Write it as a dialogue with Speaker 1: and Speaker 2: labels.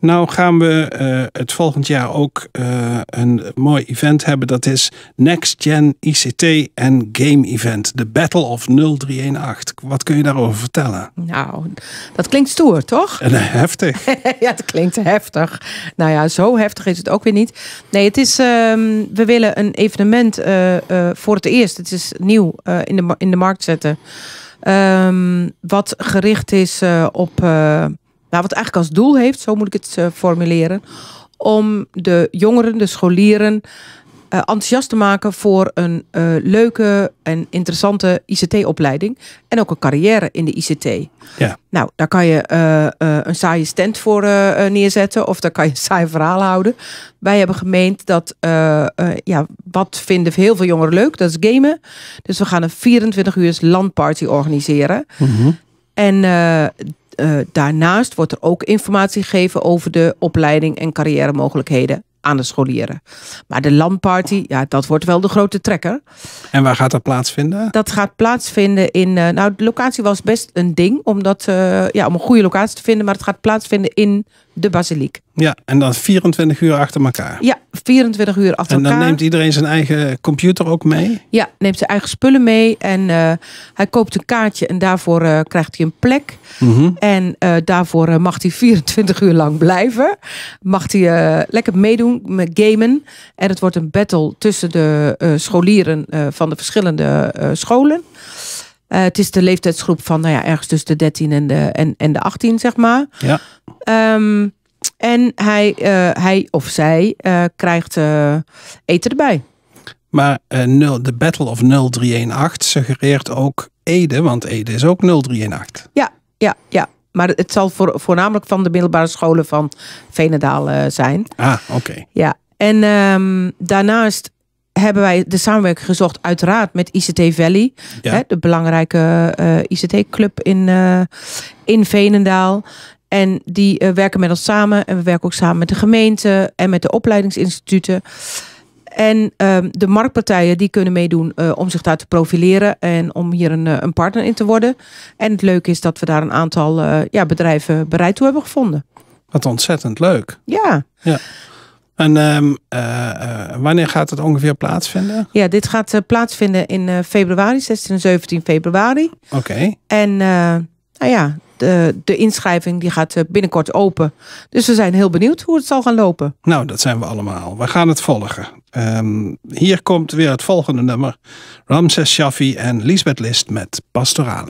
Speaker 1: Nou gaan we eh, het volgend jaar ook eh, een mooi event hebben. Dat is Next Gen ICT en Game Event. De Battle of 0318. Wat kun je daarover vertellen?
Speaker 2: Nou, dat klinkt stoer, toch? En eh, heftig. ja, dat klinkt heftig. Nou ja, zo heftig is het ook weer niet. Nee, het is, ehm, we willen een evenement voor het eerst. Het is nieuw in, de, in de markt zetten. Ehm, wat gericht is op nou, wat eigenlijk als doel heeft, zo moet ik het eh, formuleren, om de jongeren, de scholieren, eh, enthousiast te maken voor een eh, leuke en interessante ICT-opleiding. En ook een carrière in de ICT. Ja. Nou, daar kan je een saaie stand voor neerzetten of daar kan je een saai verhaal houden. Wij hebben gemeend dat, ja, wat vinden heel veel jongeren leuk? Dat is gamen. Dus we gaan een 24 uur landparty organiseren. Mhm. En eh, eh, daarnaast wordt er ook informatie gegeven over de opleiding en carrière-mogelijkheden aan de scholieren. Maar de LAM-party, ja, dat wordt wel de grote trekker.
Speaker 1: En waar gaat dat plaatsvinden?
Speaker 2: Dat gaat plaatsvinden in. Eh, nou, de locatie was best een ding, omdat, ja, om een goede locatie te vinden. Maar het gaat plaatsvinden in de basiliek.
Speaker 1: Ja, en dan 24 uur achter elkaar.
Speaker 2: Ja, 24 uur achter elkaar. En dan neemt
Speaker 1: iedereen zijn eigen computer ook mee?
Speaker 2: Ja, neemt zijn eigen spullen mee. En eh, hij koopt een kaartje en daarvoor eh, krijgt hij een plek. Mhm. En eh, daarvoor mag hij 24 uur lang blijven. Mag hij lekker meedoen met gamen. En het wordt een battle tussen de scholieren van de verschillende scholen. het is de leeftijdsgroep van nou ja, ergens tussen de 13 en de, en, en de 18, zeg maar. Ja. Ehm, en hij, eh, hij of zij eh, krijgt eh, eten erbij.
Speaker 1: Maar de Battle of 0318 suggereert ook Ede, want Ede is ook 0318.
Speaker 2: Ja, ja, ja. Maar het zal voornamelijk van de middelbare scholen van Venendaal zijn.
Speaker 1: Ah, oké.
Speaker 2: Ja, en ehm, daarnaast hebben wij de samenwerking gezocht, uiteraard met ICT Valley, hè, de belangrijke ICT-club in, uh, in Venendaal. En die eh, werken met ons samen. En we werken ook samen met de gemeente en met de opleidingsinstituten. En ehm, de marktpartijen die kunnen meedoen eh, om zich daar te profileren en om hier een, eh, een, partner in te worden. En het leuke is dat we daar een aantal ja, bedrijven bereid toe hebben gevonden.
Speaker 1: Wat ontzettend leuk. Ja. ja. En ehm, wanneer gaat het ongeveer plaatsvinden?
Speaker 2: Ja, dit gaat plaatsvinden in februari, 16 en 17 februari. Oké. En nou ja, de, eh, de inschrijving die gaat eh, binnenkort open. Dus we zijn heel benieuwd hoe het zal gaan lopen.
Speaker 1: Nou, dat zijn we allemaal. We gaan het volgen. Ehm, hier komt weer het volgende nummer. Ramses Shaffi en Lisbeth List met Pastorale.